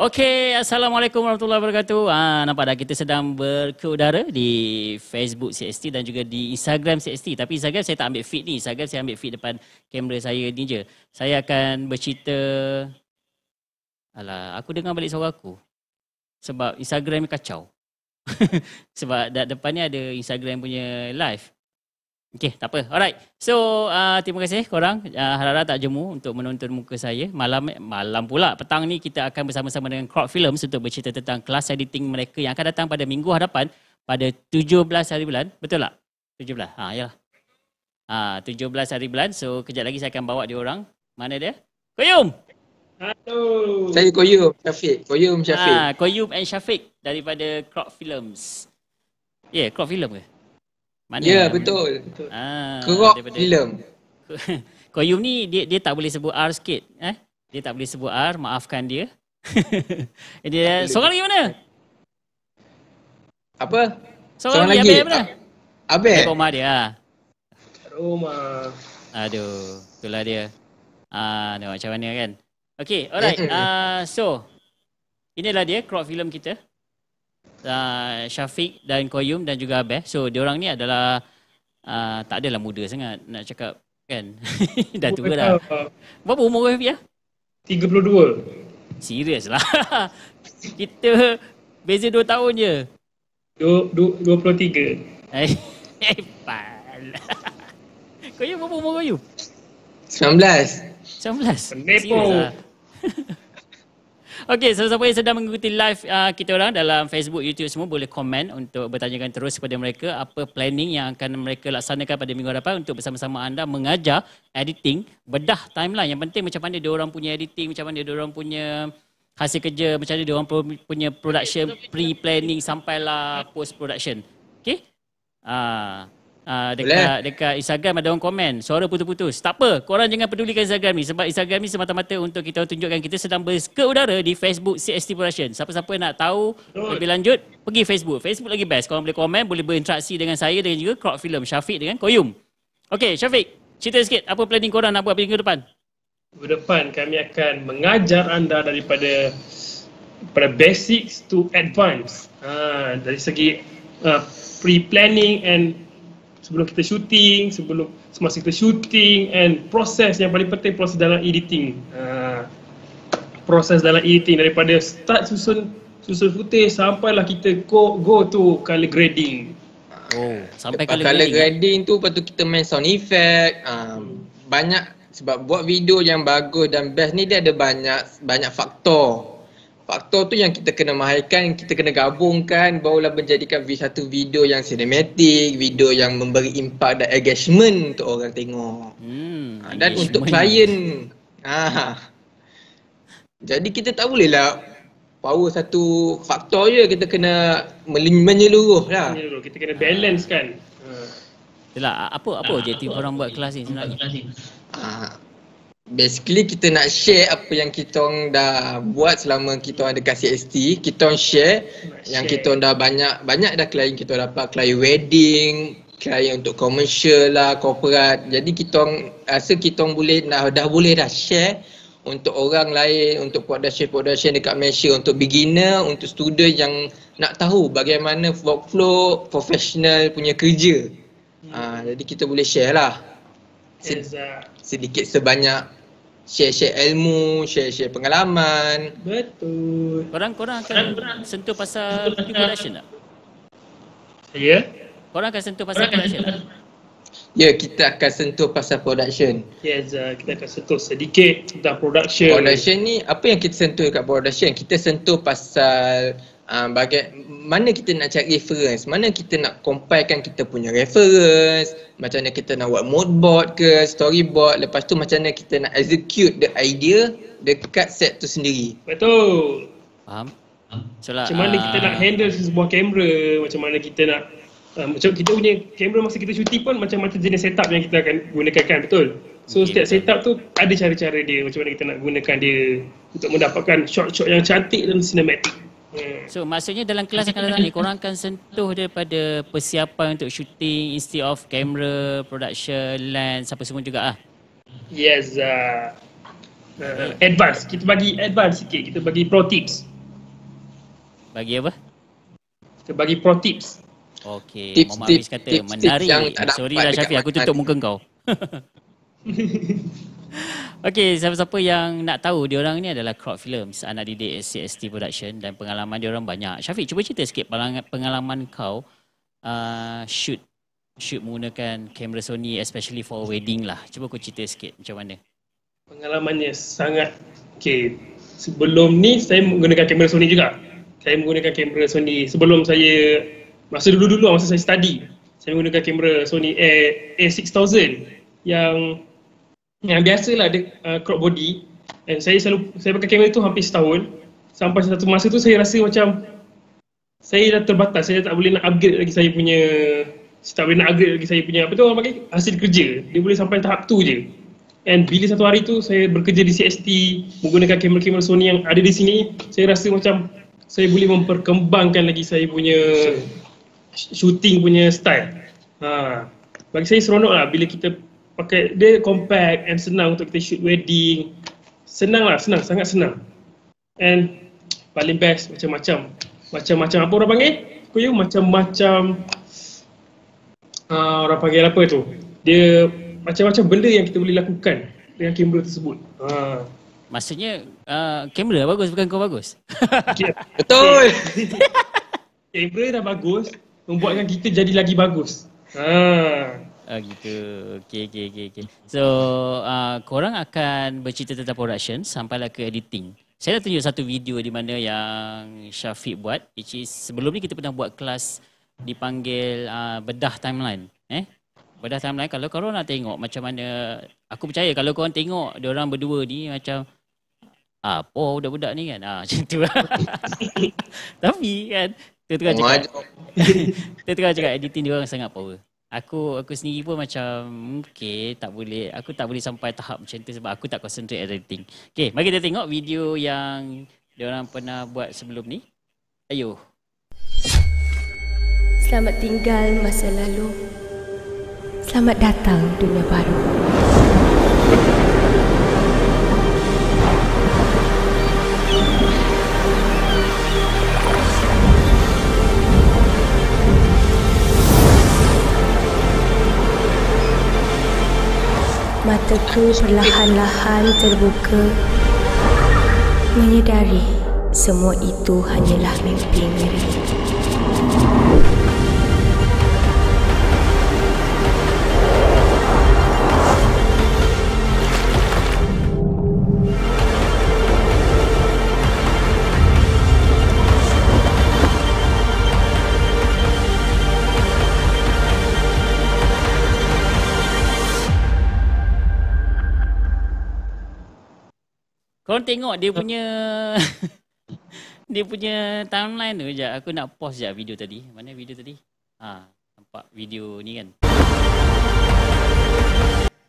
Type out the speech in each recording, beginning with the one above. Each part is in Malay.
Okey, Assalamualaikum warahmatullahi wabarakatuh. Ah, ha, nampak dah kita sedang berkeudara di Facebook CST dan juga di Instagram CST. Tapi Instagram saya tak ambil feed ni. Instagram saya ambil feed depan kamera saya ni je. Saya akan bercerita... Alah, aku dengar balik suara aku. Sebab Instagram kacau. Sebab dah depan ni ada Instagram punya live. Okay, tak apa. Alright. So, uh, terima kasih korang. Uh, harap-harap tak jemu untuk menonton muka saya. Malam malam pula, petang ni kita akan bersama-sama dengan Crop Films untuk bercerita tentang kelas editing mereka yang akan datang pada minggu hadapan pada 17 hari bulan. Betul tak? 17. Ha, iyalah. Ha, 17 hari bulan. So, kejap lagi saya akan bawa dia orang. Mana dia? Koyum! Hello. Saya Koyum Syafiq. Koyum Syafiq. Ha, Koyum and Syafiq daripada Crop Films. Ya, yeah, Crop Film ke? Mana? Ya, betul. betul. Ah, Kerok daripada... film. Koyum ni dia, dia tak boleh sebut R sikit. Eh? Dia tak boleh sebut R, maafkan dia. dia seorang lagi mana? Apa? Seorang lagi, apa? Abel mana? Abel? Abel rumah dia. Rumah. Aduh, itulah dia. Ah, no, macam mana kan? Okay, alright. uh, so, inilah dia crop film kita uh, Syafiq dan Koyum dan juga Abel. So dia orang ni adalah uh, tak adalah muda sangat nak cakap kan. dah tua dah. Berapa umur Abel ya? 32. Serius lah. Kita beza 2 tahun je. 23. Hei eh, eh, pal. Koyum berapa umur Koyum? 19. 19? Penipu. Okey, sesiapa yang sedang mengikuti live uh, kita orang dalam Facebook, YouTube semua boleh komen untuk bertanyakan terus kepada mereka apa planning yang akan mereka laksanakan pada minggu hadapan untuk bersama-sama anda mengajar editing, bedah timeline. Yang penting macam mana dia orang punya editing, macam mana dia orang punya hasil kerja, macam mana dia orang punya production pre-planning sampailah post-production. Okey? Uh, Uh, dekat dekat Instagram ada orang komen suara putus-putus. Tak apa, korang jangan pedulikan Instagram ni sebab Instagram ni semata-mata untuk kita tunjukkan kita sedang berke udara di Facebook CST Production. Siapa-siapa nak tahu Good. lebih lanjut pergi Facebook. Facebook lagi best. Korang boleh komen, boleh berinteraksi dengan saya dengan juga Crowd Film Syafiq dengan Koyum. Okay, Syafiq, cerita sikit apa planning korang nak buat minggu depan? Minggu depan kami akan mengajar anda daripada pada basics to advance. Ah, uh, dari segi uh, pre-planning and sebelum kita shooting, sebelum semasa kita shooting and proses yang paling penting proses dalam editing. Uh, proses dalam editing daripada start susun susun footage sampailah kita go go to color grading. Oh, sampai color, color grading. grading tu lepas tu kita main sound effect, um, hmm. banyak sebab buat video yang bagus dan best ni dia ada banyak banyak faktor faktor tu yang kita kena mahaikan, kita kena gabungkan barulah menjadikan satu video yang sinematik, video yang memberi impak dan engagement untuk orang tengok. Hmm, ha, dan engagement. untuk klien, ah, ha. jadi kita tak boleh lah power satu faktor je kita kena menyeluruh lah. Menyeluruh, kita kena balance kan. Yalah, apa apa ha, objektif nah, orang buat kelas ni basically kita nak share apa yang kita dah buat selama kita ada kasih ST kita share yang kita dah banyak banyak dah klien kita dapat klien wedding klien untuk commercial lah corporate jadi kita rasa kita boleh dah, dah boleh dah share untuk orang lain untuk production production dekat Malaysia untuk beginner untuk student yang nak tahu bagaimana workflow professional punya kerja hmm. ha, jadi kita boleh share lah sedikit sebanyak share-share ilmu, share-share pengalaman. Betul. Korang korang akan korang, sentuh pasal sentuh production Saya? Yeah. Korang akan sentuh pasal korang production Ya, yeah, kita akan sentuh pasal production. Yes, uh, kita akan sentuh sedikit tentang production. Production ni, apa yang kita sentuh kat production? Kita sentuh pasal Ah, bagai, mana kita nak cari reference, mana kita nak compilekan kita punya reference, macam mana kita nak buat mood board ke, storyboard, lepas tu macam mana kita nak execute the idea dekat set tu sendiri. Betul. Faham? So, lah, macam mana uh, kita nak ah. handle sebuah kamera, macam mana kita nak uh, macam kita punya kamera masa kita cuti pun macam macam jenis setup yang kita akan gunakan kan? betul. So okay, setiap setup tu ada cara-cara dia macam mana kita nak gunakan dia untuk mendapatkan shot-shot yang cantik dan cinematic. So maksudnya dalam kelas akan datang ni korang akan sentuh daripada persiapan untuk shooting instead of camera, production, lens apa semua juga ah. Yes. Uh, uh, advice. Kita bagi advance sikit. Kita bagi pro tips. Bagi apa? Kita bagi pro tips. Okay. Tips, Mama tips, kata tips, menarik. Tips yang tak Sorry lah Syafiq, aku tutup muka kau. Okey, siapa-siapa yang nak tahu dia orang ni adalah Crowd Films, anak didik SCST Production dan pengalaman dia orang banyak. Syafiq, cuba cerita sikit pengalaman kau uh, shoot shoot menggunakan kamera Sony especially for wedding lah. Cuba kau cerita sikit macam mana. Pengalamannya sangat okey. Sebelum ni saya menggunakan kamera Sony juga. Saya menggunakan kamera Sony sebelum saya masa dulu-dulu masa saya study. Saya menggunakan kamera Sony A A6000 yang yang biasalah ada uh, crop body and eh, saya selalu saya pakai kamera tu hampir setahun sampai satu masa tu saya rasa macam saya dah terbatas saya tak boleh nak upgrade lagi saya punya saya tak boleh nak upgrade lagi saya punya apa tu orang panggil hasil kerja dia boleh sampai tahap tu je and bila satu hari tu saya bekerja di CST menggunakan kamera-kamera Sony yang ada di sini saya rasa macam saya boleh memperkembangkan lagi saya punya shooting punya style ha. bagi saya seronok lah bila kita pakai dia compact and senang untuk kita shoot wedding senang lah senang sangat senang and paling best macam-macam macam-macam apa orang panggil kuyu macam-macam uh, orang panggil apa tu dia macam-macam benda yang kita boleh lakukan dengan kamera tersebut uh. maksudnya uh, kamera bagus bukan kau bagus okay. betul kamera dah bagus membuatkan kita jadi lagi bagus ha uh. Ah gitu. okay, okay. okey okey. So, uh, korang akan bercerita tentang production sampailah ke editing. Saya dah tunjuk satu video di mana yang Syafiq buat which is sebelum ni kita pernah buat kelas dipanggil uh, bedah timeline, eh? Bedah timeline kalau korang nak tengok macam mana aku percaya kalau korang tengok orang berdua ni macam apa ah, budak-budak ni kan? Ah macam tu. Tapi kan Tengah oh, cakap, tengah cakap editing dia orang sangat power aku aku sendiri pun macam okay tak boleh aku tak boleh sampai tahap macam tu sebab aku tak concentrate editing. Okay, mari kita tengok video yang dia orang pernah buat sebelum ni. Ayo. Selamat tinggal masa lalu. Selamat datang dunia baru. mataku perlahan-lahan terbuka menyedari semua itu hanyalah mimpi mereka. Korang tengok dia punya dia punya timeline tu je. Aku nak post je video tadi. Mana video tadi? Ha, nampak video ni kan.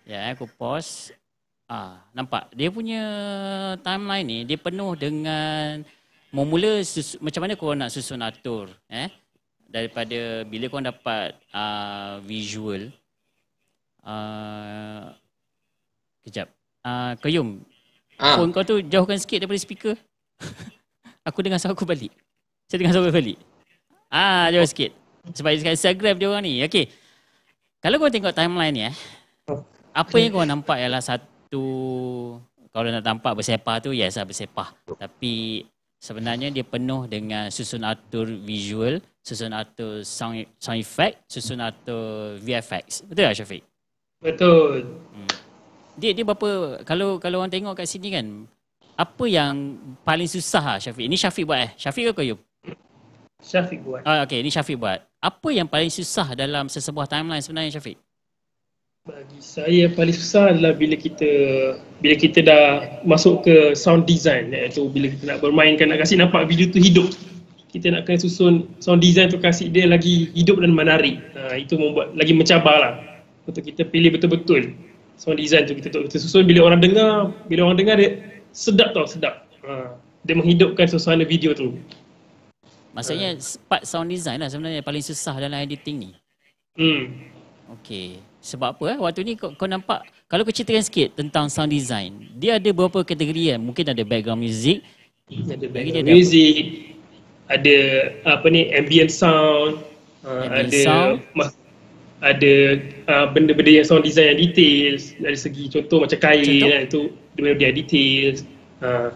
Ya, aku post Ha, nampak dia punya timeline ni dia penuh dengan memula macam mana kau nak susun atur eh daripada bila kau dapat uh, visual uh, kejap uh, ah, Kayum, Ah. Phone kau tu jauhkan sikit daripada speaker. aku dengar suara aku balik. Saya dengar suara aku balik. Ah, jauh sikit. Sebab dia Instagram dia orang ni. Okey. Kalau kau tengok timeline ni eh. Apa yang kau nampak ialah satu kalau nak nampak bersepah tu, yes lah bersepah. Tapi sebenarnya dia penuh dengan susun atur visual, susun atur sound, sound effect, susun atur VFX. Betul tak Syafiq? Betul. Hmm dia dia berapa kalau kalau orang tengok kat sini kan apa yang paling susah ah Syafiq? Ini Syafiq buat eh. Syafiq ke Qayyum? Syafiq buat. Ah okey, ini Syafiq buat. Apa yang paling susah dalam sesebuah timeline sebenarnya Syafiq? Bagi saya paling susah adalah bila kita bila kita dah masuk ke sound design iaitu bila kita nak bermainkan nak kasi nampak video tu hidup. Kita nak kena susun sound design tu kasi dia lagi hidup dan menarik. Ha, itu membuat lagi mencabarlah untuk kita pilih betul-betul sama design tu kita kita susun bila orang dengar bila orang dengar dia sedap tau sedap ha. dia menghidupkan suasana video tu maksudnya ha. part sound design lah sebenarnya paling susah dalam editing ni hmm okey sebab apa eh waktu ni kau, kau nampak kalau kau ceritakan sikit tentang sound design dia ada beberapa kategori kan mungkin ada background music ada background music ada apa ni ambient sound ha, ambient ada sound ada uh, benda-benda yang sound design yang detail dari segi contoh macam kain contoh. kan tu benda dia detail uh, ah,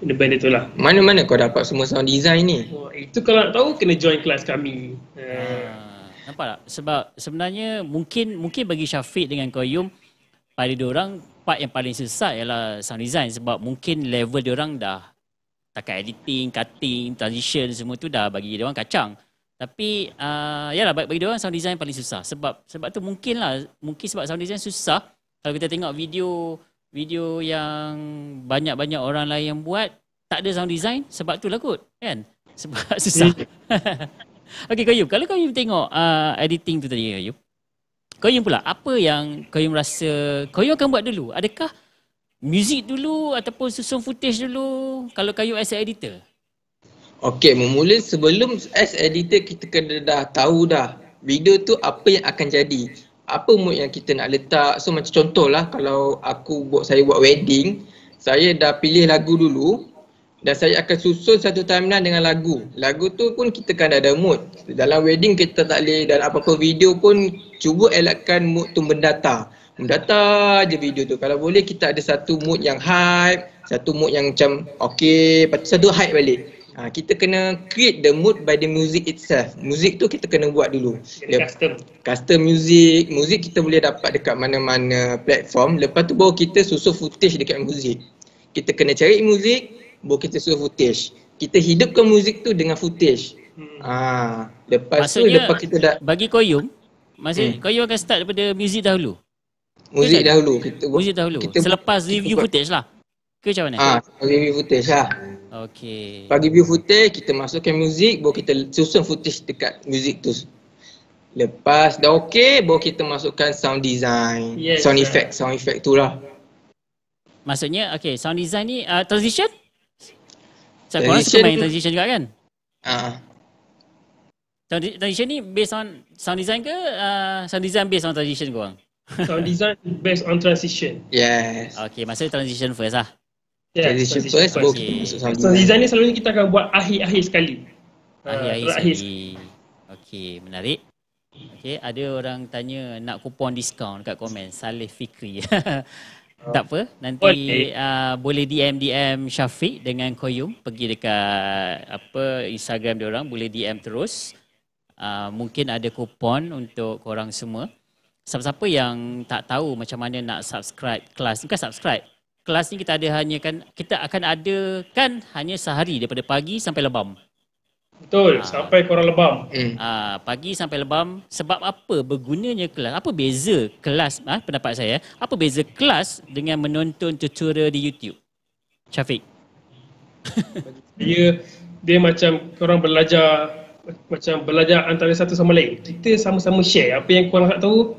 benda-benda tu lah mana-mana kau dapat semua sound design ni oh, itu kalau nak tahu kena join kelas kami uh. Uh, nampak tak sebab sebenarnya mungkin mungkin bagi Syafiq dengan Koyum pada diorang part yang paling susah ialah sound design sebab mungkin level diorang dah takkan editing, cutting, transition semua tu dah bagi diorang kacang tapi uh, lah, bagi, bagi dia orang sound design paling susah sebab sebab tu mungkin lah, mungkin sebab sound design susah kalau kita tengok video video yang banyak-banyak orang lain yang buat tak ada sound design sebab tu lah kot kan sebab susah. Okay, kau Yum, kalau kau Yum tengok uh, editing tu tadi kau Yum. Kau Yum pula apa yang kau Yum rasa kau Yum akan buat dulu? Adakah music dulu ataupun susun footage dulu kalau kayu Yum as editor? Okey, bermula sebelum as editor kita kena dah tahu dah video tu apa yang akan jadi. Apa mood yang kita nak letak. So macam contohlah kalau aku buat saya buat wedding, saya dah pilih lagu dulu dan saya akan susun satu timeline dengan lagu. Lagu tu pun kita kan ada mood. Dalam wedding kita tak boleh dan apa-apa video pun cuba elakkan mood tu mendata. Mendata je video tu. Kalau boleh kita ada satu mood yang hype, satu mood yang macam okey, satu hype balik. Ha, kita kena create the mood by the music itself. Music tu kita kena buat dulu. Kena yeah. custom. Custom music. Music kita boleh dapat dekat mana-mana platform. Lepas tu baru kita susun footage dekat music. Kita kena cari music, baru kita susun footage. Kita hidupkan music tu dengan footage. Hmm. Ha, lepas Maksudnya, tu lepas kita dah... bagi Koyum, masih hmm. Koyum akan start daripada music dahulu? Music dahulu. Kita music dahulu. Kita Selepas kita review buat, footage lah ke macam mana? Ah, ha, bagi view footage lah. Okay. Bagi view footage, kita masukkan muzik, baru kita susun footage dekat muzik tu. Lepas dah okay, baru kita masukkan sound design, yes, sound right. effect, sound effect tu lah. Maksudnya, okay, sound design ni, uh, transition? Sebab korang suka main transition juga kan? Haa. Uh. Transition ni based on sound design ke uh, sound design based on transition korang? Sound design based on transition. Yes. Okay, maksudnya transition first lah. Yeah, transition, transition first, So, design ni selalunya kita akan buat akhir-akhir sekali. Ah, ah, akhir-akhir uh, sekali. Okey, menarik. Okey, ada orang tanya nak kupon diskaun dekat komen. Salih Fikri. Tak apa, nanti okay. uh, ah, boleh DM DM Syafiq dengan Koyum pergi dekat apa Instagram dia orang boleh DM terus. Uh, mungkin ada kupon untuk korang semua. Siapa-siapa yang tak tahu macam mana nak subscribe kelas, bukan subscribe, kelas ni kita ada hanya kan kita akan ada kan hanya sehari daripada pagi sampai lebam. Betul, ha. sampai korang lebam. Hmm. Ha, pagi sampai lebam sebab apa bergunanya kelas? Apa beza kelas ah ha, pendapat saya? Apa beza kelas dengan menonton tutorial di YouTube? Syafiq. dia dia macam korang belajar macam belajar antara satu sama lain. Kita sama-sama share apa yang korang nak tahu,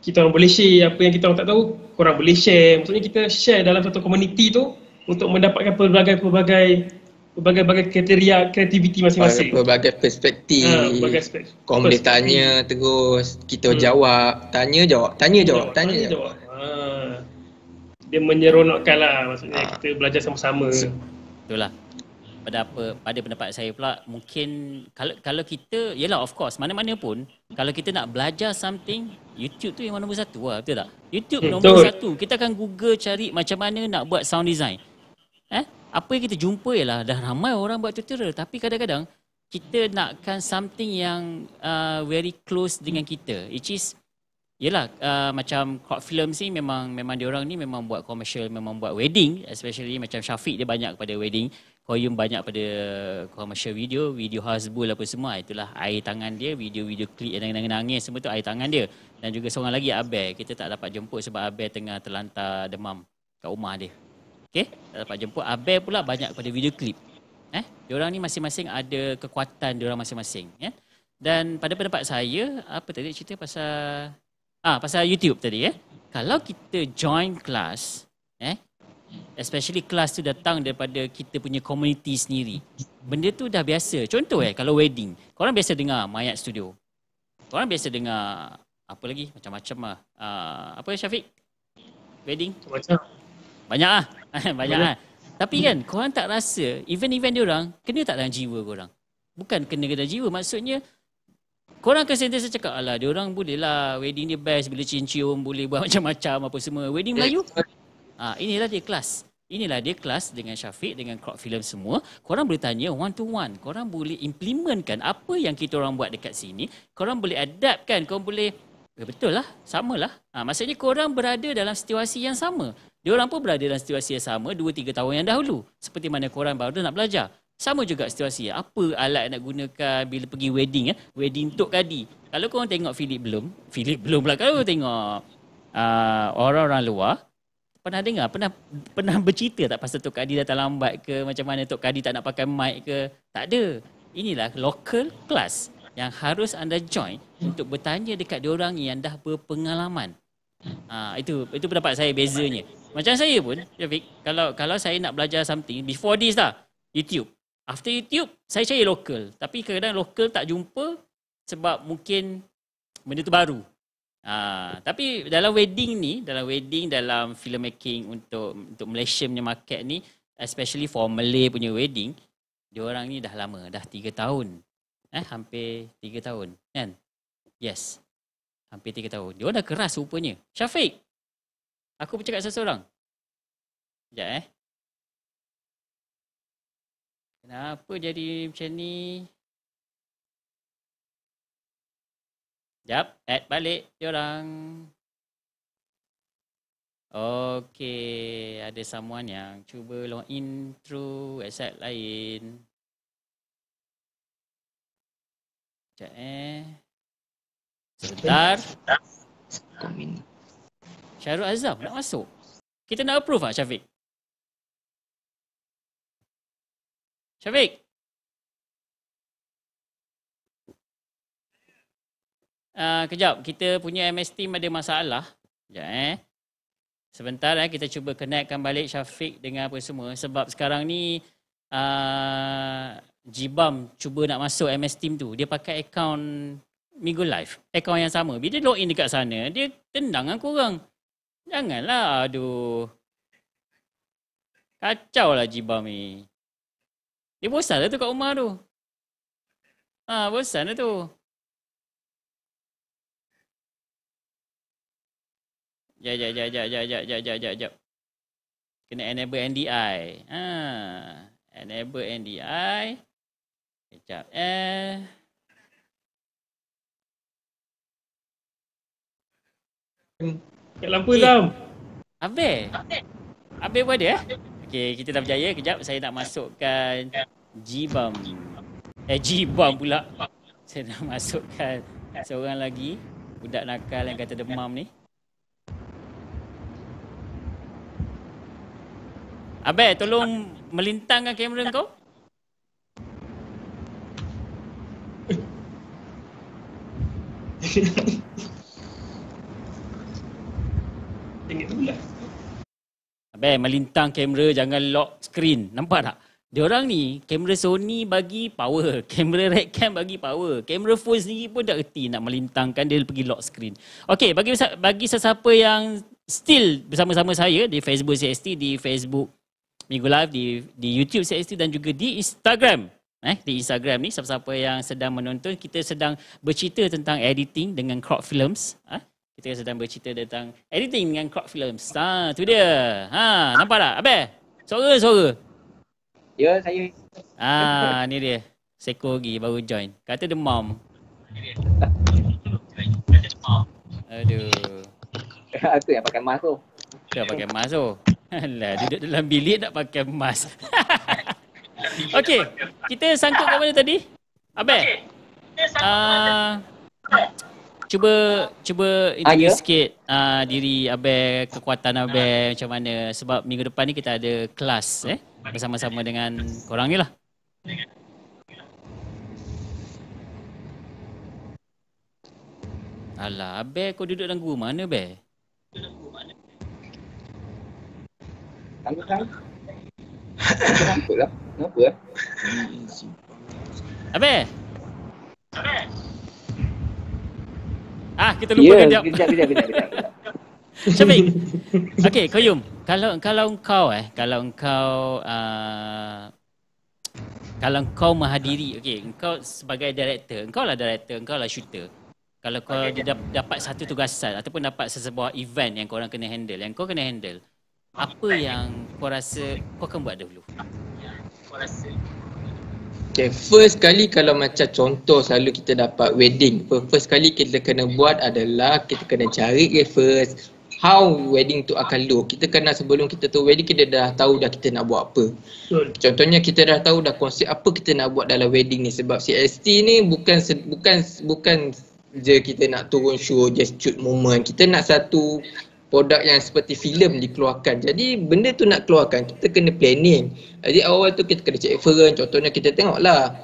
kita orang boleh share apa yang kita orang tak tahu, korang boleh share. Maksudnya kita share dalam satu komuniti tu untuk mendapatkan pelbagai-pelbagai pelbagai-pelbagai kriteria kreativiti masing-masing. Pelbagai perspektif. Ha, pelbagai perspektif. Korang boleh tanya terus, kita hmm. jawab. Tanya jawab, tanya jawab, tanya, tanya jawab. jawab. Ha. Dia menyeronokkan lah maksudnya ha. kita belajar sama-sama. Betul lah pada apa pada pendapat saya pula mungkin kalau kalau kita yalah of course mana-mana pun kalau kita nak belajar something YouTube tu yang nombor satu lah betul tak YouTube betul. nombor satu kita akan google cari macam mana nak buat sound design eh apa yang kita jumpa ialah dah ramai orang buat tutorial tapi kadang-kadang kita nakkan something yang uh, very close dengan kita which is Yelah, uh, macam crop film ni memang memang orang ni memang buat commercial, memang buat wedding especially macam Syafiq dia banyak kepada wedding poem banyak pada eh, commercial video, video Hasbul apa semua. Itulah air tangan dia, video-video klik yang nangis-nangis semua tu air tangan dia. Dan juga seorang lagi Abel. Kita tak dapat jemput sebab Abel tengah terlantar demam kat rumah dia. Okey, tak dapat jemput. Abel pula banyak pada video klip. Eh, diorang ni masing-masing ada kekuatan diorang masing-masing. Ya? Dan pada pendapat saya, apa tadi cerita pasal ah pasal YouTube tadi ya. Eh? Kalau kita join class, eh, especially kelas tu datang daripada kita punya community sendiri. Benda tu dah biasa. Contoh eh kalau wedding, kau orang biasa dengar mayat studio. Kau orang biasa dengar apa lagi? Macam-macam lah. Uh, apa Syafiq? Wedding? Macam. Banyak lah. Banyak lah. Tapi kan kau orang tak rasa event-event dia orang kena tak dalam jiwa kau orang? Bukan kena dalam jiwa, maksudnya Korang akan sentiasa cakap, alah dia orang boleh lah wedding dia best bila cium boleh buat macam-macam apa semua. Wedding eh, Melayu? Ha, inilah dia kelas. Inilah dia kelas dengan Syafiq, dengan crowd film semua. Korang boleh tanya one to one. Korang boleh implementkan apa yang kita orang buat dekat sini. Korang boleh adapt kan? Korang boleh, ya betul lah, samalah. Ha, maksudnya korang berada dalam situasi yang sama. Dia orang pun berada dalam situasi yang sama 2-3 tahun yang dahulu. Seperti mana korang baru nak belajar. Sama juga situasi. Apa alat nak gunakan bila pergi wedding ya? Wedding untuk Kadi. Kalau korang tengok Philip belum, Philip belum lah. Kalau korang tengok uh, orang-orang luar, pernah dengar pernah pernah bercerita tak pasal Tok Kadi datang lambat ke macam mana Tok Kadi tak nak pakai mic ke tak ada inilah local class yang harus anda join untuk bertanya dekat diorang yang dah berpengalaman ha, itu itu pendapat saya bezanya macam saya pun Syafiq kalau kalau saya nak belajar something before this lah YouTube after YouTube saya cari local tapi kadang-kadang local tak jumpa sebab mungkin benda tu baru Ah, tapi dalam wedding ni, dalam wedding dalam filmmaking untuk untuk Malaysia punya market ni, especially for Malay punya wedding, dia orang ni dah lama, dah 3 tahun. Eh, hampir 3 tahun, kan? Yes. Hampir 3 tahun. Dia orang dah keras rupanya. Syafiq. Aku bercakap sesorang. seorang. Sekejap eh. Kenapa jadi macam ni? Jap, add balik orang. Okay, ada someone yang cuba log in through website lain. Sekejap eh. Sebentar. Syarul Azam nak masuk. Kita nak approve lah Syafiq. Syafiq. Ah, kejap kita punya MS team ada masalah. Ya eh. Sebentar eh kita cuba connectkan balik Syafiq dengan apa semua sebab sekarang ni a uh, Jibam cuba nak masuk MS team tu. Dia pakai account Migo Live. Account yang sama. Bila log in dekat sana, dia tendang dengan korang. Janganlah, aduh. Kacau lah Jibam ni. Dia bosan lah tu kat rumah tu. Ah, ha, bosan lah tu. Jap, jap, jap, jap, jap, jap, jap, jap, jap, jap. Kena enable NDI. Ha. Enable NDI. Kejap. Eh. Kat lampu hitam. Okay. Abe. Abe buat dia eh? Okey, kita dah berjaya. Kejap saya nak masukkan G-bomb. Eh, G-bomb pula. Saya nak masukkan seorang lagi. Budak nakal yang kata demam ni. Abel, tolong melintangkan kamera kau. Lah. Abel, melintang kamera jangan lock screen. Nampak tak? Dia orang ni, kamera Sony bagi power. Kamera Red Cam bagi power. Kamera phone sendiri pun tak kerti nak melintangkan dia pergi lock screen. Okay, bagi, bagi sesiapa yang still bersama-sama saya di Facebook CST, di Facebook Minggu Live di di YouTube saya CST dan juga di Instagram. Eh, di Instagram ni siapa-siapa yang sedang menonton kita sedang bercerita tentang editing dengan Crop Films. Eh, kita sedang bercerita tentang editing dengan Crop Films. Ha, tu dia. Ha, nampak tak? Abe. Suara-suara. Ya, saya. Ha, ni dia. Seko lagi baru join. Kata the mom. Aduh. Aku yang pakai mask tu. Kau pakai mask tu. Alah, duduk dalam bilik nak pakai emas. Okey, kita sangkut kat mana tadi? Abel. Okay. Uh, ah, cuba cuba ini Ayo? sikit uh, diri Abel, kekuatan Abel uh. macam mana sebab minggu depan ni kita ada kelas eh bersama-sama dengan korang ni lah. Alah, Abel kau duduk dalam gua mana, Abel? Tangguh kan? Kenapa lah? Eh? Kenapa lah? Abe. Abe. Ah, kita lupa yeah, kejap. Kejap, kejap, kejap. kejap. Cemik. Koyum. Kalau kalau kau eh, kalau kau uh, ah, kalau kau menghadiri, Okay, kau sebagai director, kau lah director, kau lah shooter. Kalau kau okay, dapat satu tugasan ataupun dapat sesebuah event yang kau orang kena handle, yang kau kena handle apa yang kau rasa kau akan buat dahulu? Okay, first kali kalau macam contoh selalu kita dapat wedding First kali kita kena buat adalah kita kena cari dia first How wedding tu akan look, kita kena sebelum kita tu wedding kita dah tahu dah kita nak buat apa Contohnya kita dah tahu dah konsep apa kita nak buat dalam wedding ni sebab CST ni bukan bukan bukan je kita nak turun show just shoot moment Kita nak satu produk yang seperti filem dikeluarkan. Jadi benda tu nak keluarkan kita kena planning. Jadi awal tu kita kena check reference contohnya kita tengoklah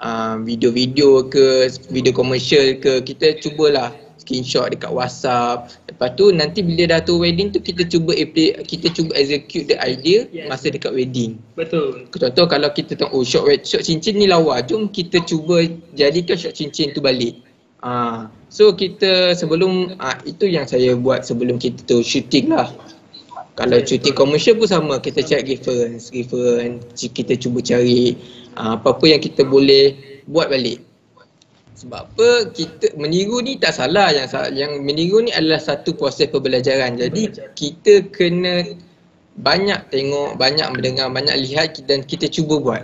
uh, video-video ke video commercial ke kita cubalah screenshot dekat WhatsApp. Lepas tu nanti bila dah tu wedding tu kita cuba kita cuba execute the idea masa dekat wedding. Betul. Contoh kalau kita tengok oh, short, short cincin ni lawa. Jom kita cuba jadikan short cincin tu balik. Ah, so kita sebelum uh, itu yang saya buat sebelum kita tu shooting lah. Kalau cuti komersial pun sama, kita check reference, reference, kita cuba cari ah, apa-apa yang kita boleh buat balik. Sebab apa kita meniru ni tak salah yang yang meniru ni adalah satu proses pembelajaran. Jadi kita kena banyak tengok, banyak mendengar, banyak lihat dan kita cuba buat.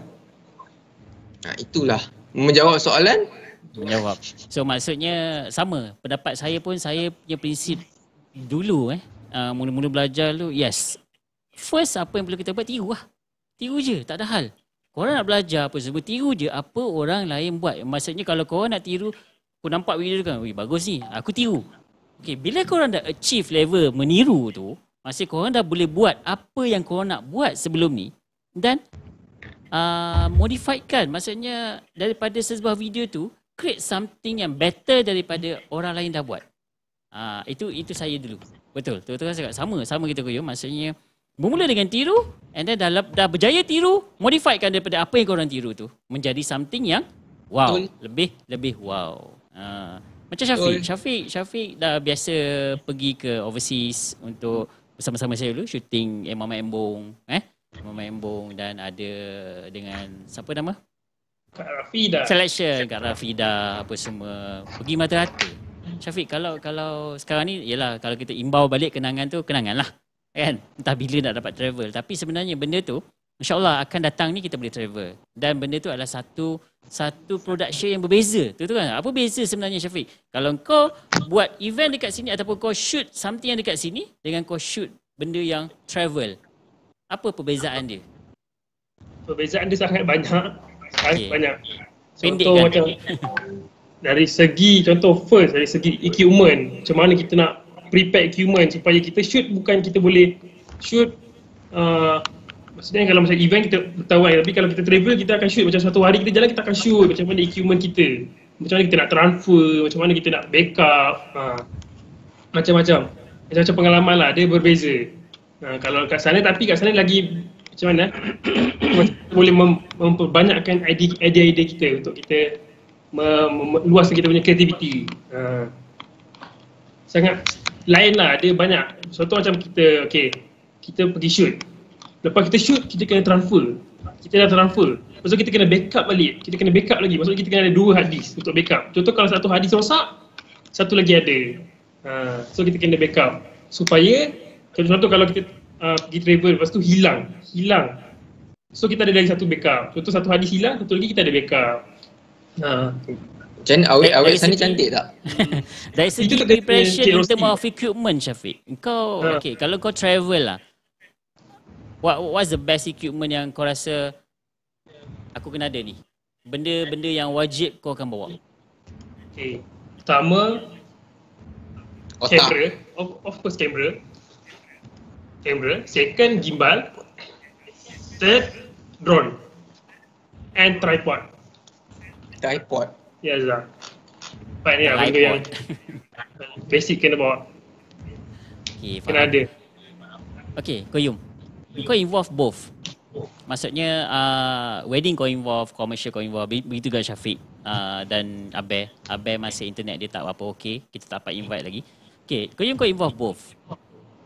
itulah menjawab soalan menjawab. So maksudnya sama pendapat saya pun saya punya prinsip dulu eh uh, mula-mula belajar tu yes. First apa yang perlu kita buat tiru lah. Tiru je tak ada hal. Korang nak belajar apa sebut tiru je apa orang lain buat. Maksudnya kalau korang nak tiru aku nampak video tu kan Wih, bagus ni aku tiru. Okay, bila korang dah achieve level meniru tu masih korang dah boleh buat apa yang korang nak buat sebelum ni dan uh, modified kan. maksudnya daripada sebuah video tu create something yang better daripada orang lain dah buat. Ha, itu itu saya dulu. Betul. Betul saya cakap sama, sama kita kuyum. Maksudnya bermula dengan tiru and then dah, dah berjaya tiru, modifykan daripada apa yang korang tiru tu menjadi something yang wow, Betul. lebih lebih wow. Ha, macam Syafiq. Betul. Syafiq, Syafiq dah biasa pergi ke overseas untuk bersama-sama saya dulu shooting Emma Embong, eh? Mama Embong dan ada dengan siapa nama? Kak Rafida. Selection Kak Rafida apa semua. Pergi mata rata. Syafiq kalau kalau sekarang ni ialah kalau kita imbau balik kenangan tu kenangan lah. Kan? Entah bila nak dapat travel. Tapi sebenarnya benda tu InsyaAllah akan datang ni kita boleh travel. Dan benda tu adalah satu satu production yang berbeza. Tu tu kan? Apa beza sebenarnya Syafiq? Kalau kau buat event dekat sini ataupun kau shoot something yang dekat sini dengan kau shoot benda yang travel. Apa perbezaan dia? Perbezaan dia sangat banyak okay. banyak Pendek contoh kan macam dari segi contoh first dari segi equipment macam mana kita nak prepare equipment supaya kita shoot bukan kita boleh shoot uh, maksudnya kalau macam event kita tahu kan tapi kalau kita travel kita akan shoot macam satu hari kita jalan kita akan shoot macam mana equipment kita macam mana kita nak transfer macam mana kita nak backup uh, macam-macam macam-macam pengalaman lah dia berbeza uh, kalau kat sana tapi kat sana lagi macam mana boleh mem- memperbanyakkan idea-idea kita untuk kita meluaskan kita punya kreativiti. Uh, ha. sangat lain lah, ada banyak. Contoh macam kita, okay, kita pergi shoot. Lepas kita shoot, kita kena transfer. Kita dah transfer. Maksudnya kita kena backup balik. Kita kena backup lagi. Maksudnya kita kena ada dua hadis untuk backup. Contoh kalau satu hadis rosak, satu lagi ada. Uh, so kita kena backup. Supaya, contoh kalau kita Uh, pergi travel lepas tu hilang, hilang. So kita ada lagi satu backup. Contoh satu hadis hilang, satu lagi kita ada backup. Ha. Macam mana awet, awet sana cantik tak? Dari segi preparation in term of equipment Syafiq Kau, ha. okay, kalau kau travel lah what, What's the best equipment yang kau rasa Aku kena ada ni Benda-benda yang wajib kau akan bawa Okay, pertama kamera. of, of course kamera camera, second gimbal, third drone and tripod. Tripod. Ya Zah. Baik ni lah, benda yang basic kena bawa. Okay, faham. ada. Okay, Koyum. Kau involve both. Maksudnya uh, wedding kau involve, commercial kau involve, begitu juga kan, Syafiq uh, dan Abel. Abel masa internet dia tak apa-apa okey, kita tak dapat invite lagi. Okay, kau yang kau involve both.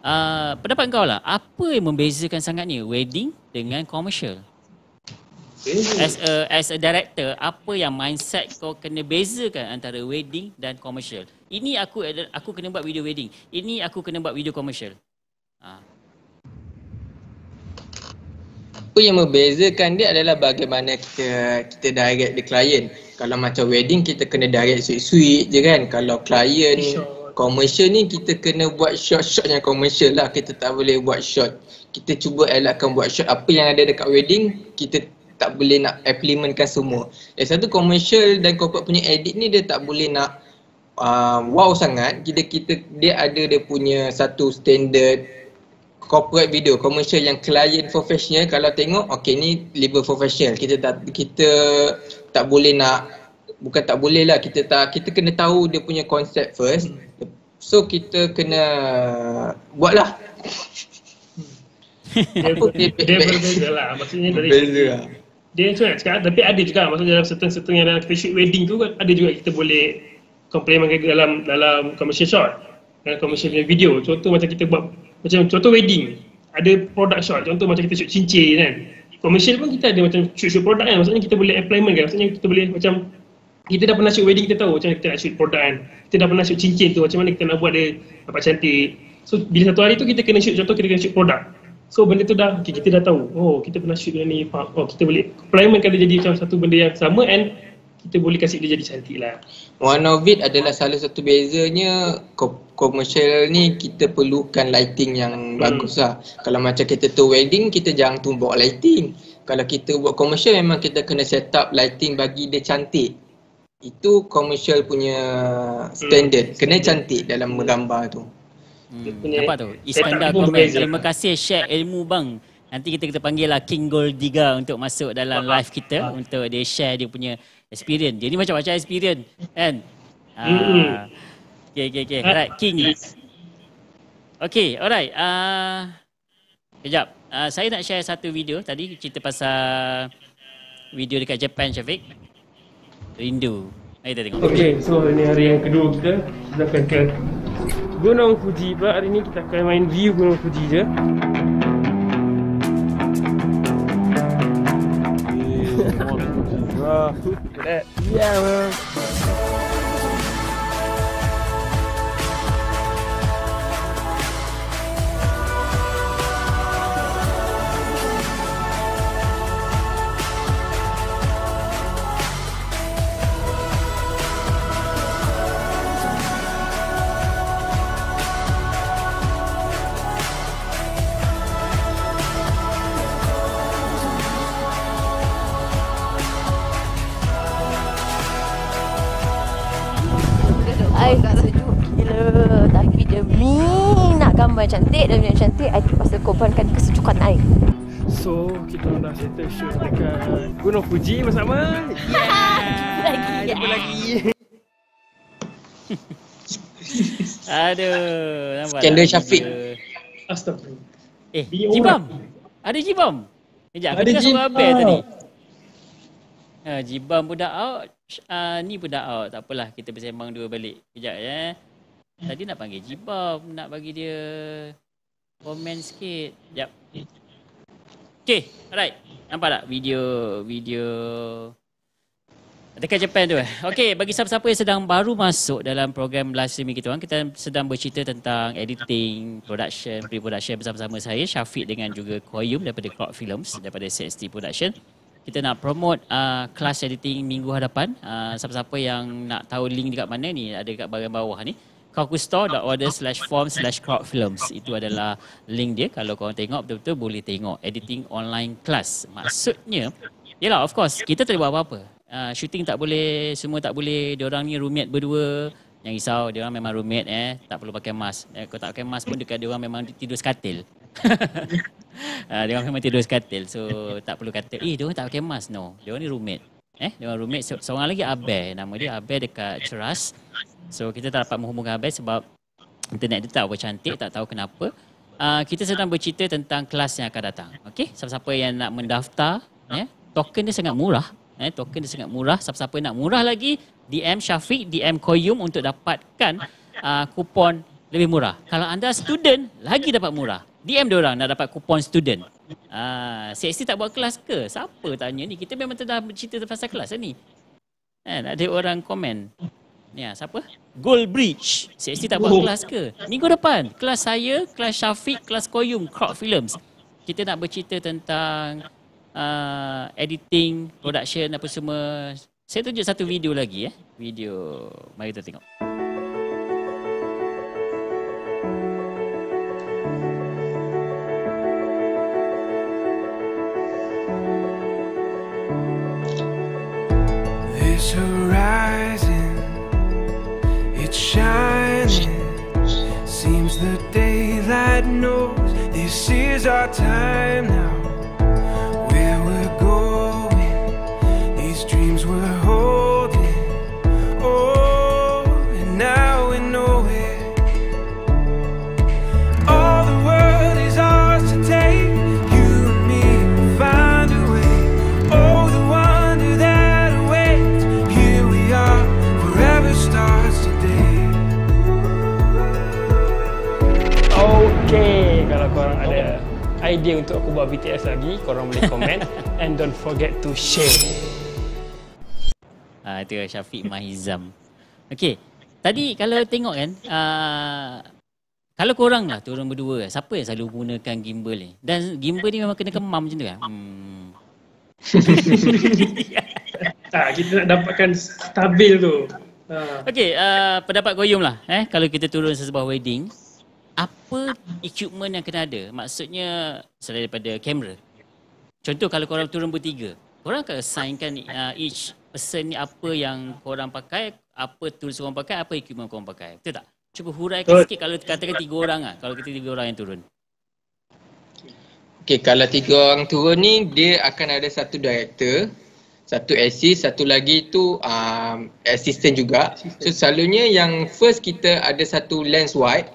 Uh, pendapat kau lah, apa yang membezakan sangatnya wedding dengan commercial? As a, as a director, apa yang mindset kau kena bezakan antara wedding dan commercial? Ini aku aku kena buat video wedding. Ini aku kena buat video commercial. Ha. Apa yang membezakan dia adalah bagaimana kita, kita direct the client. Kalau macam wedding, kita kena direct sweet-sweet je kan. Kalau client, commercial ni kita kena buat shot-shot yang commercial lah kita tak boleh buat shot kita cuba elakkan buat shot apa yang ada dekat wedding kita tak boleh nak implementkan semua yang satu commercial dan corporate punya edit ni dia tak boleh nak uh, wow sangat kita kita dia ada dia punya satu standard corporate video commercial yang client professional kalau tengok okey ni label professional kita tak kita tak boleh nak bukan tak boleh lah kita tak kita kena tahu dia punya konsep first So kita kena buatlah. dia dia, dia berbeza lah. Maksudnya dari Beza. dia yang cakap, tapi ada juga maksudnya dalam certain certain yang dalam kita wedding tu kan ada juga kita boleh complement dalam dalam commercial shot. Dalam commercial punya video. Contoh macam kita buat macam contoh wedding. Ada product shot. Contoh macam kita shoot cincin kan. Commercial pun kita ada macam shoot-shoot product kan. Maksudnya kita boleh employment kan. Maksudnya kita boleh macam kita dah pernah shoot wedding kita tahu macam mana kita nak shoot produk kan kita dah pernah shoot cincin tu macam mana kita nak buat dia nampak cantik so bila satu hari tu kita kena shoot contoh kita kena shoot produk so benda tu dah okay, kita dah tahu oh kita pernah shoot benda ni oh kita boleh client kan dia jadi macam satu benda yang sama and kita boleh kasih dia jadi cantik lah one of it adalah salah satu bezanya commercial ni kita perlukan lighting yang hmm. bagus lah kalau macam kita tu wedding kita jangan tumbuk lighting kalau kita buat commercial memang kita kena set up lighting bagi dia cantik itu commercial punya standard hmm. kena cantik dalam gambar tu hmm. apa tu Iskandar komen terima kasih share ilmu bang nanti kita kita panggil lah King Gold Diga untuk masuk dalam ah. live kita ah. untuk dia share dia punya experience jadi macam macam experience kan ah. hmm. ah. okay okay okay ah. alright King okay alright ah. kejap ah, saya nak share satu video tadi cerita pasal video dekat Japan Syafiq Rindu. Mari kita tengok. Okey, so ini hari yang kedua kita. Kita akan ke Gunung Fuji pula. Hari ni kita akan main view Gunung Fuji je. Yeah, ya, man. mengorbankan kesejukan air. So, kita dah settle show dekat Gunung Fuji bersama. Yeah. lagi. Yeah. Eh. lagi. Aduh, nampak. Skandal Syafiq. Astagfirullah. Eh, Jibam. Ada Jibam. Kejap, aku dengar suara Abel tadi. Ha, Jibam pun dah out. Uh, ni pun dah out. Tak apalah, kita bersembang dua balik. Kejap ya. Eh. Tadi nak panggil Jibam, nak bagi dia Comment sikit. Jap. Okay, alright. Nampak tak video, video Dekat Japan tu. Eh? Okay, bagi siapa-siapa yang sedang baru masuk dalam program live streaming kita orang, kita sedang bercerita tentang editing, production, pre-production bersama-sama saya, Syafiq dengan juga Koyum daripada Cloud Films, daripada CST Production. Kita nak promote uh, kelas editing minggu hadapan. Uh, siapa-siapa yang nak tahu link dekat mana ni, ada dekat bahagian bawah ni store. Order slash form slash crowdfilms. Itu adalah link dia. Kalau kau tengok, betul-betul boleh tengok. Editing online class. Maksudnya, ya lah, of course, kita tak buat apa-apa. Uh, shooting tak boleh, semua tak boleh. Orang ni roommate berdua. Yang risau, Orang memang roommate eh. Tak perlu pakai mask. Eh, kalau tak pakai mask pun dekat orang memang tidur sekatil. uh, diorang memang tidur sekatil. So, tak perlu kata, eh, diorang tak pakai mask. No, diorang ni roommate eh dia orang roommate seorang lagi Abel nama dia Abel dekat Ceras so kita tak dapat menghubungi Abel sebab internet dia tak cantik tak tahu kenapa uh, kita sedang bercerita tentang kelas yang akan datang okay siapa-siapa yang nak mendaftar eh token dia sangat murah eh token dia sangat murah siapa-siapa nak murah lagi DM Syafiq DM Koyum untuk dapatkan uh, kupon lebih murah kalau anda student lagi dapat murah DM dia orang nak dapat kupon student Ah, CST tak buat kelas ke? Siapa tanya ni? Kita memang telah bercerita pasal kelas lah ni. Kan? Ada orang komen. Ni ya, siapa? Gold Bridge. CST tak buat oh. kelas ke? Minggu depan, kelas saya, kelas Syafiq, kelas Koyum, Crowd Films. Kita nak bercerita tentang uh, editing, production apa semua. Saya tunjuk satu video lagi eh. Video. Mari kita tengok. our time idea untuk aku buat BTS lagi korang boleh komen and don't forget to share uh, itu Syafiq Mahizam Okay, tadi kalau tengok kan uh, kalau korang lah turun berdua siapa yang selalu gunakan gimbal ni dan gimbal ni memang kena kemam macam tu kan hmm. tak, kita nak dapatkan stabil tu ah. Okay, uh, pendapat Goyum lah eh, Kalau kita turun sesebuah wedding apa equipment yang kena ada? Maksudnya selain daripada kamera. Contoh kalau korang turun bertiga, korang akan assignkan uh, each person ni apa yang korang pakai, apa tools korang pakai, apa equipment korang pakai. Betul tak? Cuba huraikan Betul. sikit kalau katakan tiga orang lah, kalau kita tiga orang yang turun. Okay, kalau tiga orang turun ni, dia akan ada satu director, satu assist, satu lagi tu um, assistant juga. So selalunya yang first kita ada satu lens wide,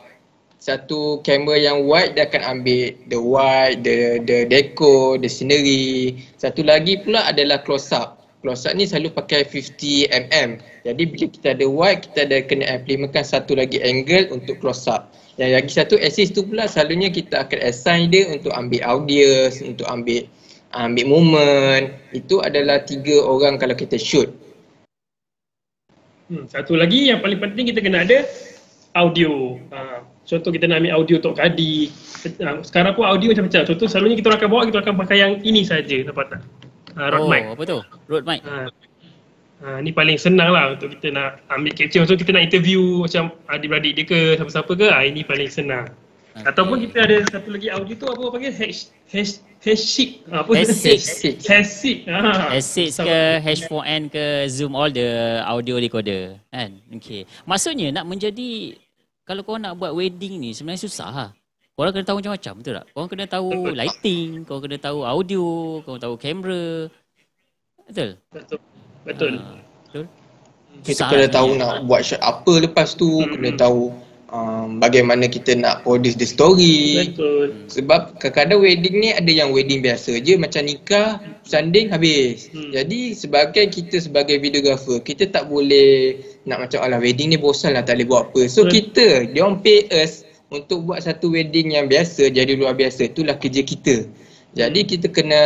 satu kamera yang wide dia akan ambil the wide, the the deco, the scenery. Satu lagi pula adalah close up. Close up ni selalu pakai 50mm. Jadi bila kita ada wide, kita ada kena implementkan satu lagi angle untuk close up. Yang lagi satu assist tu pula selalunya kita akan assign dia untuk ambil audio, untuk ambil ambil moment. Itu adalah tiga orang kalau kita shoot. Hmm, satu lagi yang paling penting kita kena ada audio. Uh. Contoh kita nak ambil audio untuk kadi. Sekarang pun audio macam-macam. Contoh selalunya kita akan bawa, kita akan pakai yang ini saja. Nampak tak? Ha, road oh, mic. apa tu? Road mic. Ha. Ha, ni paling senang lah untuk kita nak ambil capture. So kita nak interview macam adik-beradik dia ke, siapa-siapa ke. Ha, ini paling senang. Okay. Ataupun kita ada satu lagi audio tu apa Apa panggil? Hashtag. Hashtag. Hashtag. Hashtag. Hashtag. Hashtag. Hashtag. Hashtag. ke Hashtag. Hashtag. Hashtag. Hashtag. Hashtag. Hashtag. Hashtag. Hashtag. Hashtag. Hashtag. Hashtag. Hashtag. Hashtag. Hashtag kalau kau nak buat wedding ni sebenarnya susah lah. Korang kena tahu macam-macam betul tak? Korang kena tahu lighting, korang kena tahu audio, korang tahu kamera. Betul? Betul. Betul. Uh, betul? Kita kena tahu nak buat shot apa lepas tu, hmm. kena tahu um, bagaimana kita nak produce the story. Betul. Sebab kadang-kadang wedding ni ada yang wedding biasa je macam nikah, sanding habis. Hmm. Jadi sebagai kita sebagai videographer, kita tak boleh nak macam alah wedding ni bosan lah tak boleh buat apa. So hmm. kita, dia orang pay us untuk buat satu wedding yang biasa jadi luar biasa. Itulah kerja kita. Jadi hmm. kita kena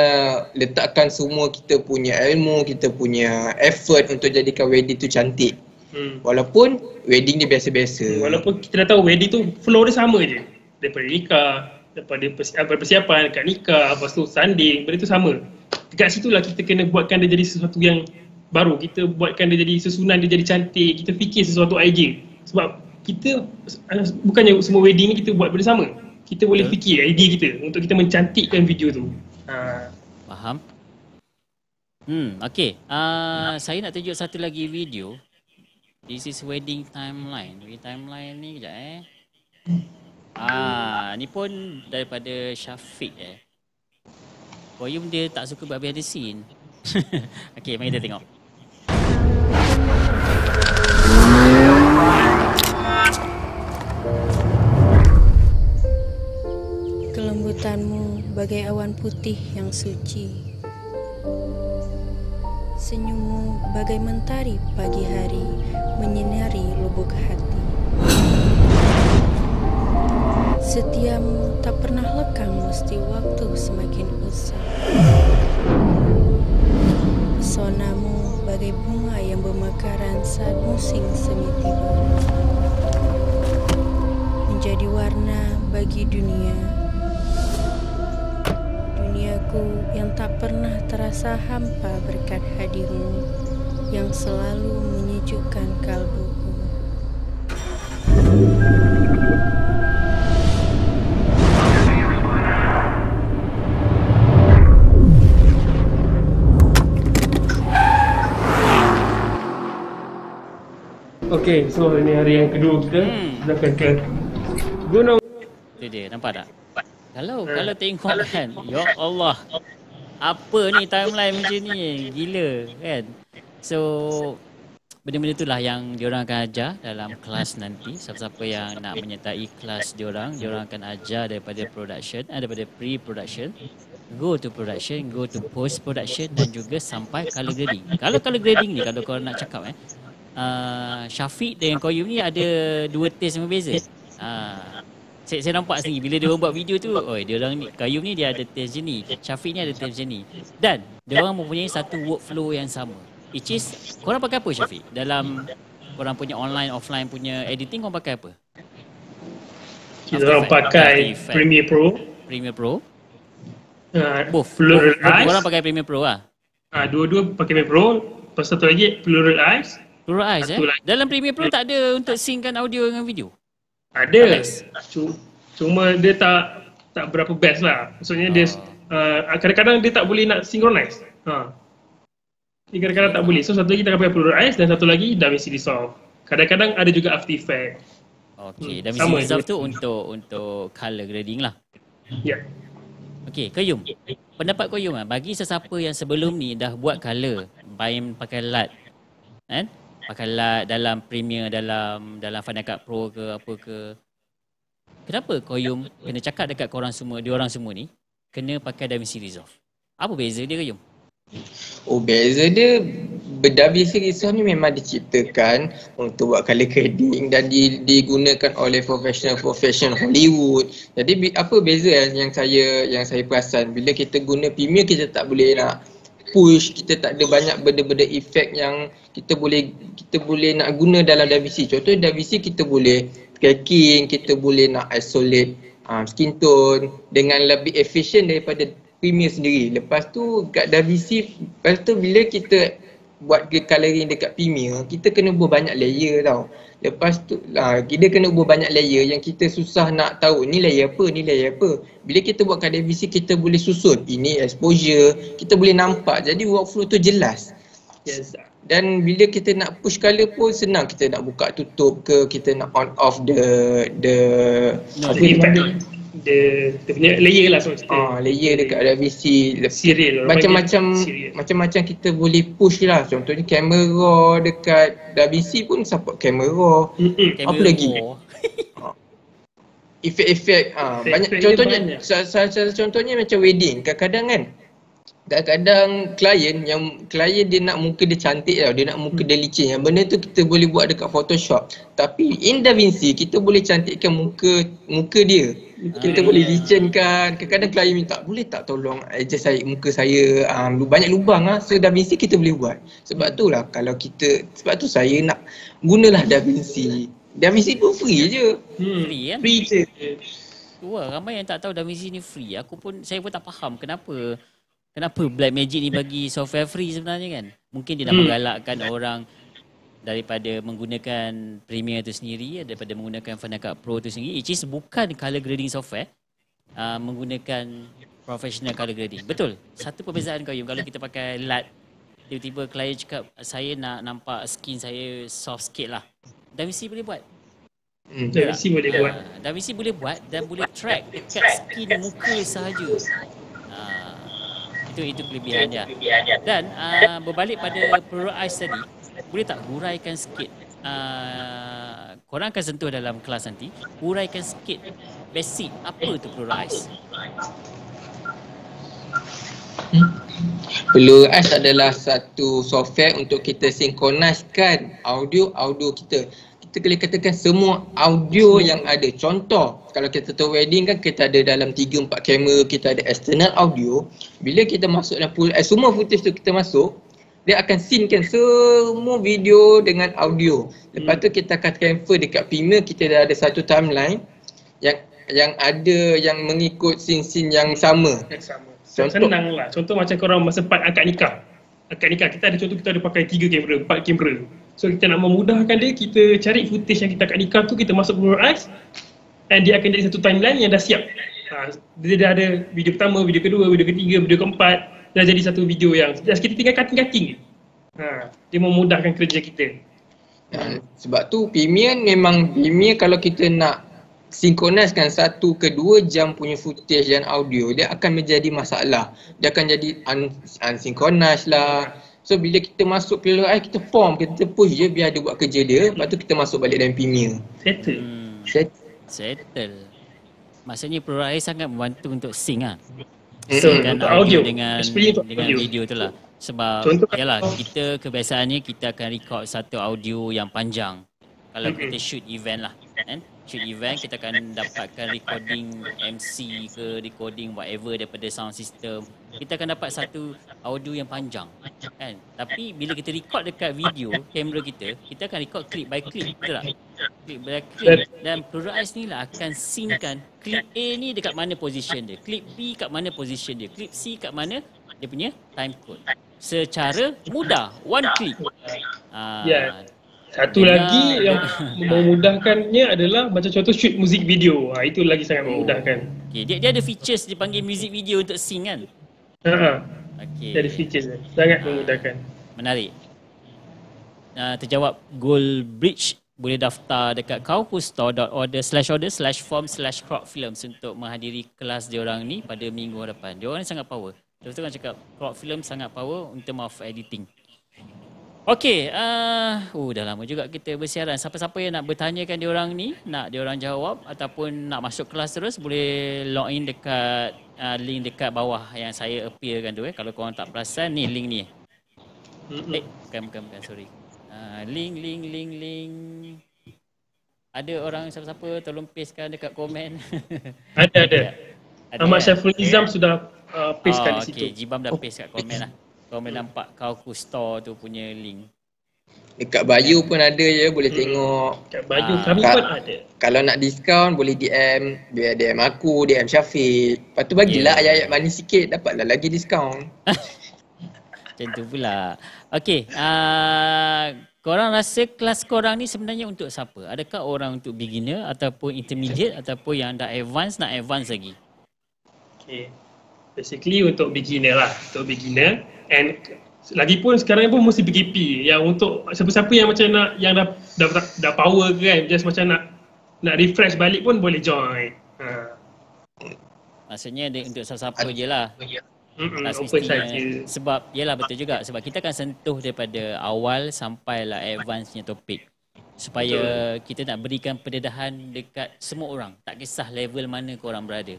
letakkan semua kita punya ilmu, kita punya effort untuk jadikan wedding tu cantik. Hmm. Walaupun wedding dia biasa-biasa. Walaupun kita dah tahu wedding tu flow dia sama je. Daripada nikah, daripada ah, persiapan, persiapan kat nikah, lepas tu sanding, benda tu sama. Dekat situlah kita kena buatkan dia jadi sesuatu yang baru. Kita buatkan dia jadi susunan, dia jadi cantik. Kita fikir sesuatu idea. Sebab kita, ah, bukannya semua wedding ni kita buat benda sama. Kita boleh yeah. fikir idea kita untuk kita mencantikkan video tu. Ha. Faham? Hmm, okay. Uh, ah, Saya nak tunjuk satu lagi video. This is wedding timeline. Wedding timeline ni kejap eh. Ah, ni pun daripada Syafiq eh. Volume dia tak suka berhabis ada scene. okay, mari kita tengok. Kelembutanmu bagai awan putih yang suci. Senyummu bagai mentari pagi hari menyinari lubuk hati. Setiamu tak pernah lekang mesti waktu semakin usang. Pesonamu bagai bunga yang bermekaran saat musim semi tiba. Menjadi warna bagi dunia hatiku yang tak pernah terasa hampa berkat hadirmu yang selalu menyejukkan kalbuku. Oke, okay, so ini hari yang kedua kita hmm. sedangkan ke gunung. Jadi, nampak tak? Kalau hmm. kalau tengok kan, ya Allah. Apa ni timeline macam ni? Gila kan? So benda-benda itulah yang diorang akan ajar dalam kelas nanti. Siapa-siapa yang nak menyertai kelas diorang, diorang akan ajar daripada production, eh, daripada pre-production go to production, go to post production dan juga sampai color grading. Kalau color grading ni kalau korang nak cakap eh, uh, Syafiq dengan Koyum ni ada dua taste yang berbeza. Uh, saya, saya nampak sendiri bila dia orang buat video tu oi dia orang ni kayung ni dia ada tips ni Syafiq ni ada tips ni dan dia orang mempunyai satu workflow yang sama which is korang pakai apa Syafiq dalam orang punya online offline punya editing korang pakai apa kita orang pakai Premiere Pro Premiere Pro uh, both Pluralize korang pakai Premiere Pro ah? uh, dua-dua pakai Premiere Pro Pasal satu lagi Pluralize Pluralize eh dalam Premiere Pro tak ada untuk singkan audio dengan video ada. Cuma dia tak tak berapa best lah. Maksudnya dia ah. uh. kadang-kadang dia tak boleh nak synchronize. Ha. Dia kadang-kadang tak boleh. So satu lagi tak akan pakai Blue dan satu lagi DaVinci Resolve. Kadang-kadang ada juga artifact. Okey, hmm, DaVinci Resolve tu untuk untuk color grading lah. Ya. Yeah. Okey, Qayyum. Pendapat Qayyum ah. bagi sesiapa yang sebelum ni dah buat color, main pakai LUT, kan? Eh? pakai lat dalam premier dalam dalam Final Cut Pro ke apa ke. Kenapa Koyum kena cakap dekat korang semua, dia orang semua ni kena pakai Damage Resolve? Apa beza dia Koyum? Oh beza dia Bedabi Serisa ni memang diciptakan untuk buat color grading dan digunakan oleh professional professional Hollywood. Jadi apa beza yang, saya yang saya perasan bila kita guna Premiere kita tak boleh nak push kita tak ada banyak benda-benda efek yang kita boleh kita boleh nak guna dalam DVC. Contoh DVC kita boleh cracking, kita boleh nak isolate uh, skin tone dengan lebih efisien daripada premium sendiri. Lepas tu kat DVC, lepas tu bila kita buat grey colouring dekat Premiere, kita kena buat banyak layer tau. Lepas tu, uh, kita kena buat banyak layer yang kita susah nak tahu ni layer apa, ni layer apa. Bila kita buat kadar VC, kita boleh susun. Ini exposure, kita boleh nampak. Jadi workflow tu jelas. Yes. Dan bila kita nak push color pun senang kita nak buka tutup ke kita nak on off the the no, apa the, dia dia punya layer lah sebenarnya. Ah, layer dekat ada VC serial macam-macam macam-macam kita boleh push lah. Contohnya camera raw dekat DaVC pun support camera raw. Mm-hmm. Apa lagi? Efek-efek ah, banyak contohnya banyak. contohnya macam wedding kadang-kadang kan kadang-kadang klien yang klien dia nak muka dia cantik tau, dia nak muka hmm. dia licin. Yang benda tu kita boleh buat dekat Photoshop. Tapi in DaVinci kita boleh cantikkan muka muka dia. Kita ah, boleh yeah. licinkan. Kadang-kadang klien minta, boleh tak tolong adjust saya muka saya um, banyak lubang ah. So DaVinci kita boleh buat. Sebab tu lah kalau kita sebab tu saya nak gunalah DaVinci. DaVinci pun free je. Hmm. Free kan? Free je. Wah, ramai yang tak tahu DaVinci ni free. Aku pun saya pun tak faham kenapa Kenapa Black Magic ni bagi software free sebenarnya kan? Mungkin dia nak hmm. menggalakkan orang daripada menggunakan Premiere tu sendiri daripada menggunakan Final Cut Pro tu sendiri which is bukan color grading software uh, menggunakan professional color grading. Betul. Satu perbezaan kau Yung kalau kita pakai LUT tiba-tiba klien cakap saya nak nampak skin saya soft sikit lah. DaVinci boleh buat? Hmm, DaVinci boleh ya, buat. DaVinci boleh buat dan boleh track dekat skin muka sahaja. Uh, itu itu kelebihannya. Dan uh, berbalik pada Pro Ice tadi, boleh tak huraikan sikit uh, korang akan sentuh dalam kelas nanti, huraikan sikit basic apa itu Pro Ice? Hmm. Blue Ice adalah satu software untuk kita sinkronaskan audio-audio kita kita boleh katakan semua audio semua. Hmm. yang ada. Contoh, kalau kita tahu wedding kan kita ada dalam 3-4 kamera, kita ada external audio. Bila kita masuk dalam pool, eh, semua footage tu kita masuk, dia akan scene semua video dengan audio. Lepas hmm. tu kita akan transfer dekat Pima, kita dah ada satu timeline yang yang ada yang mengikut scene-scene yang sama. Yang sama. Senang lah. Contoh macam korang sempat angkat nikah. Angkat nikah, kita ada contoh kita ada pakai tiga kamera, empat kamera. So kita nak memudahkan dia, kita cari footage yang kita akan nikah tu, kita masuk Blur Eyes and dia akan jadi satu timeline yang dah siap. Ha, dia dah ada video pertama, video kedua, video ketiga, video keempat, dah jadi satu video yang dah kita tinggal cutting-cutting. Ha, dia memudahkan kerja kita. Ha. Sebab tu Vimeo memang Vimeo kalau kita nak sinkroniskan satu ke dua jam punya footage dan audio dia akan menjadi masalah. Dia akan jadi un- unsynchronized lah. Ha So bila kita masuk PLI kita form, kita push je biar dia buat kerja dia Lepas tu kita masuk balik dalam premier Settle hmm. Settle Settle Maksudnya PRI sangat membantu untuk sync lah eh, So dengan eh, audio, audio dengan, dengan audio. video tu lah Sebab Contoh, yalah kita kebiasaannya kita akan record satu audio yang panjang Kalau okay. kita shoot event lah kan? future event kita akan dapatkan recording MC ke recording whatever daripada sound system kita akan dapat satu audio yang panjang kan tapi bila kita record dekat video kamera kita kita akan record clip by clip betul tak clip by clip dan Pro ni lah akan sinkan clip A ni dekat mana position dia clip B kat mana position dia clip C kat mana dia punya time code secara mudah one click ah yeah. Satu yeah. lagi ya. yang memudahkannya adalah macam contoh shoot music video. Ha, itu lagi sangat oh, memudahkan. Okay. Dia, dia ada features dipanggil music video untuk sing kan? Ha. ha. Okay. Dia ada features. Sangat ha. memudahkan. Menarik. Uh, terjawab Gold Bridge boleh daftar dekat kaukustore.order slash order slash form slash crop films untuk menghadiri kelas diorang ni pada minggu hadapan. Orang ni sangat power. Lepas tu kan cakap crop film sangat power in term of editing. Okey, uh, uh, dah lama juga kita bersiaran. Siapa-siapa yang nak bertanyakan diorang ni, nak diorang jawab ataupun nak masuk kelas terus, boleh log in dekat uh, link dekat bawah yang saya appearkan tu. Eh. Kalau korang tak perasan, ni link ni. Mm-hmm. Eh, bukan, bukan, bukan. Sorry. Uh, link, link, link, link. Ada orang siapa-siapa tolong pastekan dekat komen. ada, ada. ada Ahmad eh? Syaful Izam sudah uh, pastekan oh, di situ. Okey, Jibam dah oh. paste kat komen lah. Kau boleh hmm. nampak Kauku store tu punya link Dekat bio pun ada je boleh hmm. tengok Dekat bio ha, ah, kami kat, pun ada Kalau nak diskaun boleh DM Biar DM aku, DM Syafiq Lepas tu bagilah yeah. ayat-ayat manis sikit dapatlah lagi diskaun Macam tu pula Okay, uh, ah, korang rasa kelas korang ni sebenarnya untuk siapa? Adakah orang untuk beginner ataupun intermediate ataupun yang dah advance nak advance lagi? Okay, basically untuk beginner lah Untuk beginner And lagi pun sekarang pun mesti PKP yang untuk siapa-siapa yang macam nak yang dah dah, dah, dah power ke kan just macam nak nak refresh balik pun boleh join. Ha. Maksudnya dia untuk siapa-siapa je lah. Mm Sebab, yelah betul juga. Sebab kita akan sentuh daripada awal sampailah advance-nya topik. Supaya betul. kita nak berikan pendedahan dekat semua orang. Tak kisah level mana korang berada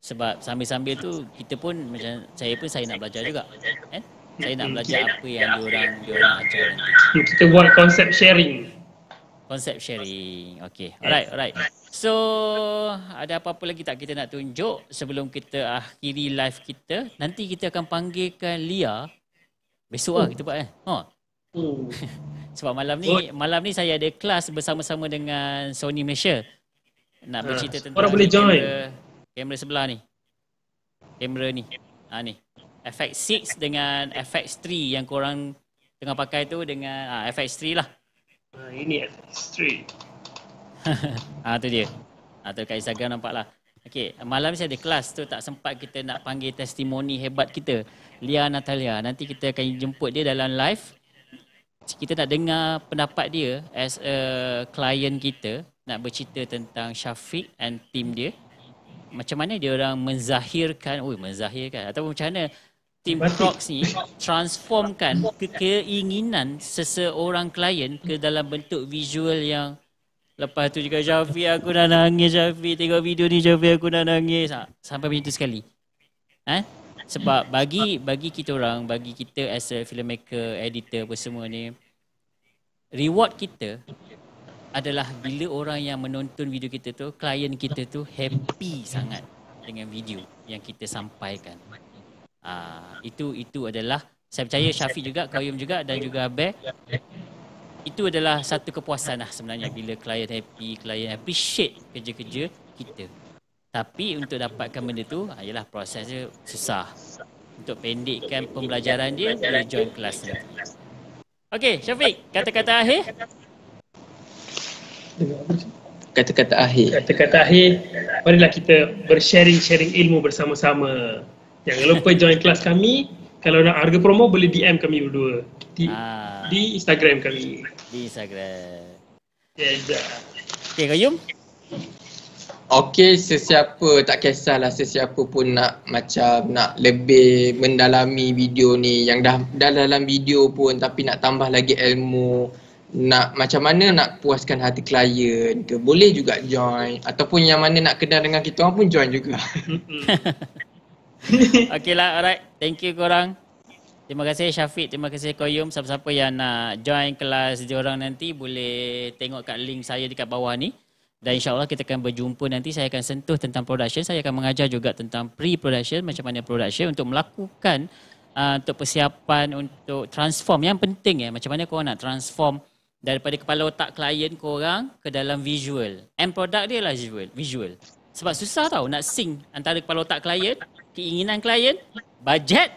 sebab sambil-sambil tu kita pun macam saya pun saya nak belajar juga eh saya nak belajar apa yang diorang diorang ajar nanti kita buat konsep sharing konsep sharing Okay. alright alright so ada apa-apa lagi tak kita nak tunjuk sebelum kita akhiri live kita nanti kita akan panggilkan Lia besok lah kita buat eh oh. sebab malam ni oh. malam ni saya ada kelas bersama-sama dengan Sony Malaysia nak bercerita tentang orang boleh join kamera sebelah ni. Kamera ni. Ha ni. FX6 dengan FX3 yang korang tengah pakai tu dengan ha, FX3 lah. Uh, ini FX3. ha tu dia. Ha tu kat Instagram nampak lah. Okey, malam ni saya ada kelas tu tak sempat kita nak panggil testimoni hebat kita. Lia Natalia. Nanti kita akan jemput dia dalam live kita nak dengar pendapat dia as a client kita nak bercerita tentang Syafiq and team dia macam mana dia orang menzahirkan oi menzahirkan ataupun macam mana tim Crocs ni transformkan ke keinginan seseorang klien ke dalam bentuk visual yang lepas tu juga Jafi aku dah nangis Jafi tengok video ni Jafi aku dah nangis ha, sampai macam tu sekali ha? sebab bagi bagi kita orang bagi kita as a filmmaker editor apa semua ni reward kita adalah bila orang yang menonton video kita tu, klien kita tu happy sangat dengan video yang kita sampaikan. Uh, itu itu adalah saya percaya Syafiq juga, Kauyum juga dan juga Abel. Itu adalah satu kepuasan lah sebenarnya bila klien happy, klien appreciate kerja-kerja kita. Tapi untuk dapatkan benda tu, ah, ialah proses dia susah. Untuk pendekkan pembelajaran dia, dia join kelas Okey Syafiq, kata-kata akhir kata-kata akhir kata-kata akhir marilah kita bersharing-sharing ilmu bersama-sama jangan lupa join kelas kami kalau nak harga promo boleh DM kami berdua di, ah. di Instagram kami di Instagram Ya yeah, okay Qayyum Okay sesiapa tak kisahlah sesiapa pun nak macam nak lebih mendalami video ni yang dah dah dalam video pun tapi nak tambah lagi ilmu nak macam mana nak puaskan hati klien ke boleh juga join ataupun yang mana nak kenal dengan kita orang pun join juga. Okeylah, alright. Thank you korang. Terima kasih Syafiq, terima kasih Koyum. Siapa-siapa yang nak join kelas orang nanti boleh tengok kat link saya dekat bawah ni. Dan insyaAllah kita akan berjumpa nanti. Saya akan sentuh tentang production. Saya akan mengajar juga tentang pre-production. Macam mana production untuk melakukan uh, untuk persiapan untuk transform. Yang penting ya, macam mana korang nak transform daripada kepala otak klien korang ke dalam visual. End product dia lah visual. visual. Sebab susah tau nak sync antara kepala otak klien, keinginan klien, budget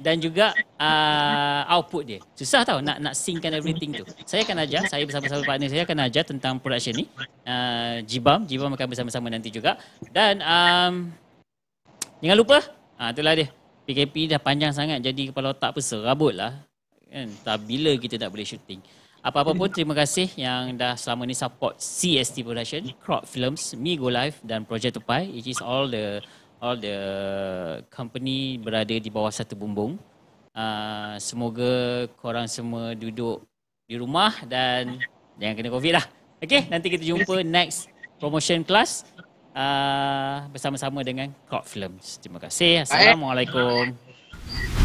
dan juga uh, output dia. Susah tau nak nak synckan everything tu. Saya akan ajar, saya bersama-sama partner saya akan ajar tentang production ni. Uh, Jibam, Jibam akan bersama-sama nanti juga. Dan um, jangan lupa, uh, itulah dia. PKP dah panjang sangat jadi kepala otak pun serabut lah. Kan? Tak bila kita tak boleh shooting. Apa-apa pun terima kasih yang dah selama ni support CST Production, Crop Films, Migo Live dan Project Tupai. It is all the all the company berada di bawah satu bumbung. Uh, semoga korang semua duduk di rumah dan jangan kena covid lah. Okay, nanti kita jumpa next promotion class uh, bersama-sama dengan Crop Films. Terima kasih. Assalamualaikum. Bye.